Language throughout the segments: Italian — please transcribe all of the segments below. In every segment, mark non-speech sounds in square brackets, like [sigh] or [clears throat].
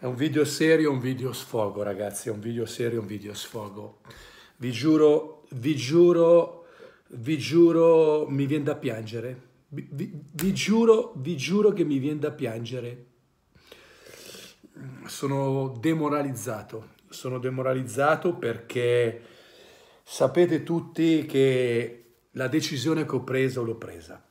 È un video serio, un video sfogo, ragazzi. È un video serio, un video sfogo. Vi giuro, vi giuro, vi giuro, mi viene da piangere. Vi, vi, vi giuro, vi giuro che mi viene da piangere. Sono demoralizzato. Sono demoralizzato perché sapete tutti che la decisione che ho preso l'ho presa.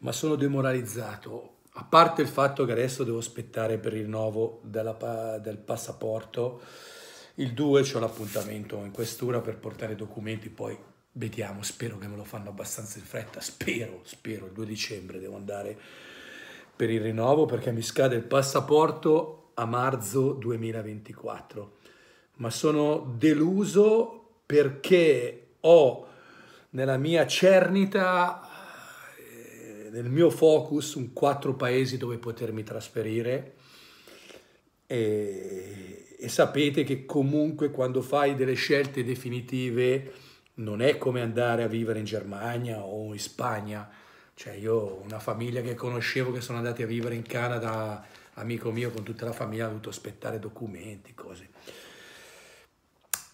Ma sono demoralizzato a parte il fatto che adesso devo aspettare per il rinnovo della, del passaporto, il 2 c'è l'appuntamento in questura per portare i documenti, poi vediamo, spero che me lo fanno abbastanza in fretta, spero, spero, il 2 dicembre devo andare per il rinnovo perché mi scade il passaporto a marzo 2024, ma sono deluso perché ho nella mia cernita nel mio focus un quattro paesi dove potermi trasferire e, e sapete che comunque quando fai delle scelte definitive non è come andare a vivere in Germania o in Spagna. Cioè io ho una famiglia che conoscevo che sono andati a vivere in Canada, amico mio con tutta la famiglia, ha dovuto aspettare documenti, cose.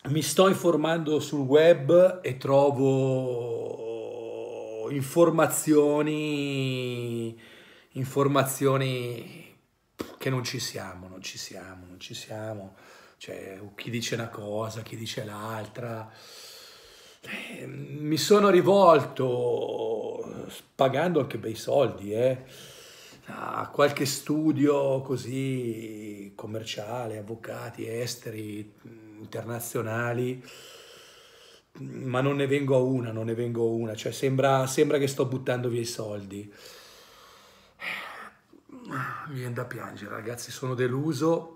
Mi sto informando sul web e trovo informazioni, informazioni che non ci siamo, non ci siamo, non ci siamo. Cioè, chi dice una cosa, chi dice l'altra. Ehm, mi sono rivolto, pagando anche bei soldi, eh, a qualche studio così commerciale, avvocati esteri, internazionali, ma non ne vengo a una, non ne vengo a una, cioè sembra, sembra che sto buttando via i soldi. Mi viene da piangere, ragazzi, sono deluso.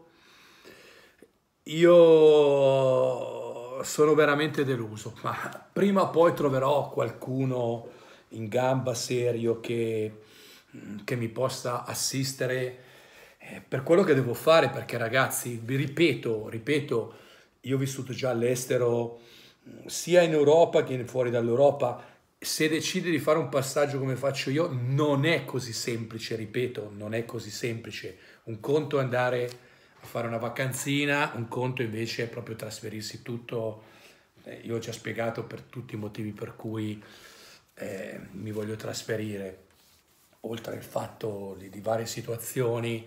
Io sono veramente deluso, ma prima o poi troverò qualcuno in gamba serio che, che mi possa assistere eh, per quello che devo fare, perché ragazzi, vi ripeto, ripeto, io ho vissuto già all'estero, sia in Europa che fuori dall'Europa, se decidi di fare un passaggio come faccio io, non è così semplice, ripeto, non è così semplice. Un conto è andare a fare una vacanzina, un conto invece è proprio trasferirsi tutto. Eh, io ho già spiegato per tutti i motivi per cui eh, mi voglio trasferire, oltre al fatto di, di varie situazioni,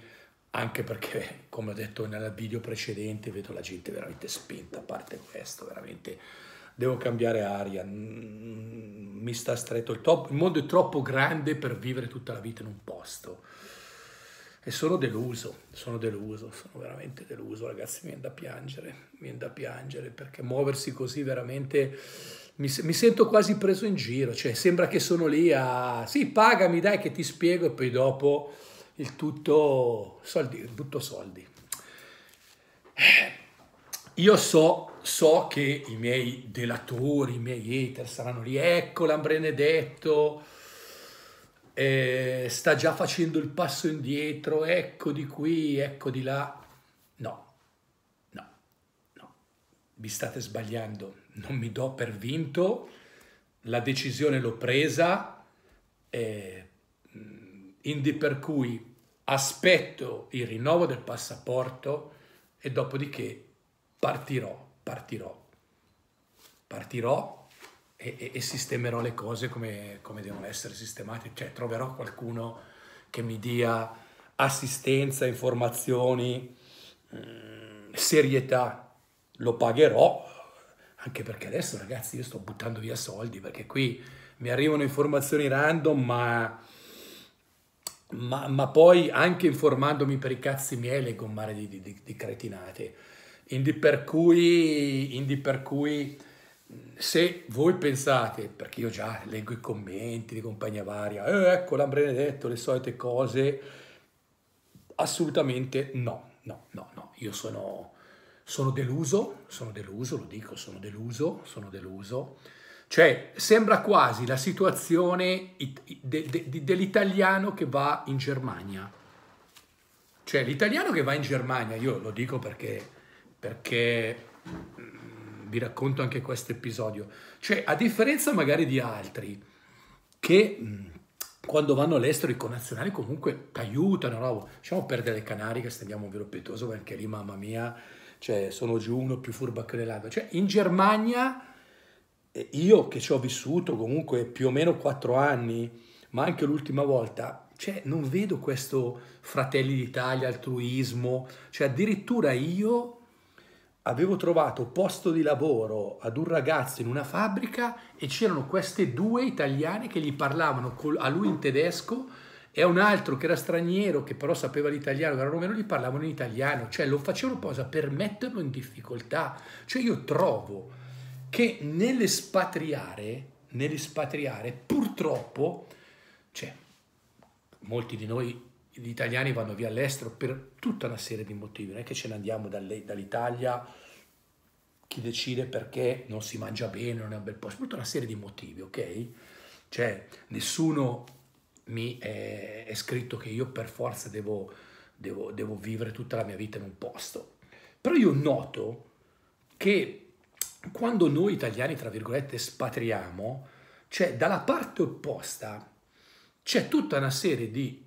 anche perché, come ho detto nel video precedente, vedo la gente veramente spinta, a parte questo, veramente devo cambiare aria, mi sta stretto il top, il mondo è troppo grande per vivere tutta la vita in un posto. E sono deluso, sono deluso, sono veramente deluso, ragazzi, mi viene da piangere, mi viene da piangere, perché muoversi così veramente mi, mi sento quasi preso in giro, cioè sembra che sono lì a, sì, pagami dai che ti spiego e poi dopo il tutto soldi. Il tutto soldi. Eh, io so, so che i miei delatori, i miei hater saranno lì, ecco l'ambrenedetto, eh, sta già facendo il passo indietro, ecco di qui, ecco di là. No, no, no, vi state sbagliando, non mi do per vinto, la decisione l'ho presa, eh, indi per cui aspetto il rinnovo del passaporto e dopodiché partirò, partirò, partirò e, e, e sistemerò le cose come, come, devono essere sistemate, cioè troverò qualcuno che mi dia assistenza, informazioni, mm, serietà, lo pagherò, anche perché adesso ragazzi io sto buttando via soldi perché qui mi arrivano informazioni random ma ma, ma, poi anche informandomi per i cazzi miei leggo un mare di, di, di cretinate. Indi per, cui, indi per cui, se voi pensate, perché io già leggo i commenti di compagnia varia, eh, ecco l'han benedetto, le solite cose, assolutamente no, no, no, no. Io sono, sono deluso, sono deluso, lo dico, sono deluso, sono deluso cioè, sembra quasi la situazione de, de, de, dell'italiano che va in Germania. Cioè, l'italiano che va in Germania, io lo dico perché, perché mm, vi racconto anche questo episodio. Cioè, a differenza magari di altri che mm, quando vanno all'estero i connazionali comunque ti aiutano, no? Lasciamo perdere le Canarie che stendiamo un velo pietoso, perché lì, mamma mia, cioè, sono giù uno più furba che l'altro. Cioè, in Germania io che ci ho vissuto comunque più o meno quattro anni, ma anche l'ultima volta, cioè non vedo questo fratelli d'Italia, altruismo, cioè addirittura io avevo trovato posto di lavoro ad un ragazzo in una fabbrica e c'erano queste due italiane che gli parlavano a lui in tedesco e a un altro che era straniero, che però sapeva l'italiano, che era romeno, gli parlavano in italiano, cioè lo facevano cosa per metterlo in difficoltà. Cioè io trovo che nell'espatriare, nell'espatriare purtroppo, cioè, molti di noi gli italiani vanno via all'estero per tutta una serie di motivi, non è che ce ne andiamo dall'Italia, chi decide perché non si mangia bene, non è un bel posto, tutta una serie di motivi, ok? Cioè nessuno mi è, è scritto che io per forza devo, devo, devo vivere tutta la mia vita in un posto, però io noto che quando noi italiani, tra virgolette, spatriamo, cioè dalla parte opposta c'è tutta una serie di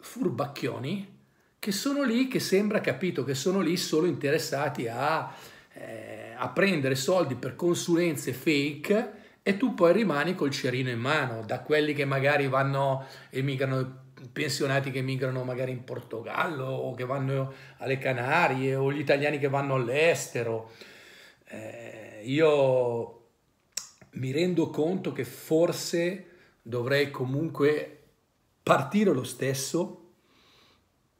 furbacchioni che sono lì, che sembra capito, che sono lì solo interessati a, eh, a prendere soldi per consulenze fake e tu poi rimani col cerino in mano da quelli che magari vanno, e migrano pensionati che migrano magari in Portogallo o che vanno alle Canarie o gli italiani che vanno all'estero. Eh, io mi rendo conto che forse dovrei comunque partire lo stesso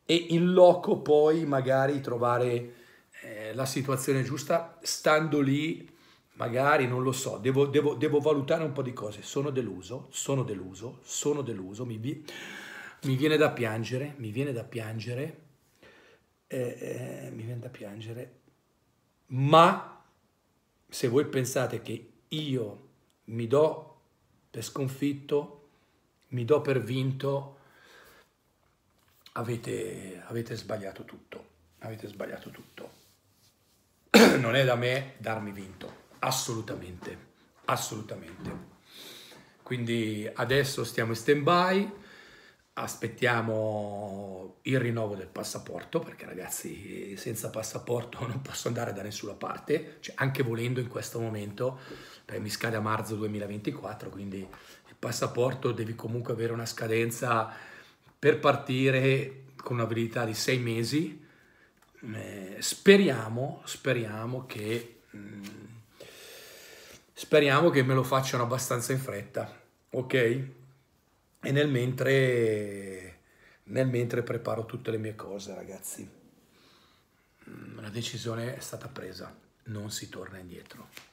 e in loco poi magari trovare eh, la situazione giusta stando lì magari non lo so devo, devo, devo, valutare un po' di cose sono deluso sono deluso sono deluso mi, vi, mi viene da piangere mi viene da piangere eh, eh, mi viene da piangere ma se voi pensate che io mi do per sconfitto, mi do per vinto, avete, avete sbagliato tutto, avete sbagliato tutto. [clears throat] Non è da me darmi vinto, assolutamente, assolutamente. Quindi adesso stiamo in stand by aspettiamo il rinnovo del passaporto perché ragazzi senza passaporto [laughs] non posso andare da nessuna parte cioè, anche volendo in questo momento mi scade a marzo 2024 quindi il passaporto devi comunque avere una scadenza per partire con una validità di sei mesi eh, speriamo speriamo che mh, mm, speriamo che me lo facciano abbastanza in fretta ok e nel mentre, nel mentre preparo tutte le mie cose, ragazzi. Mm, la decisione è stata presa, non si torna indietro.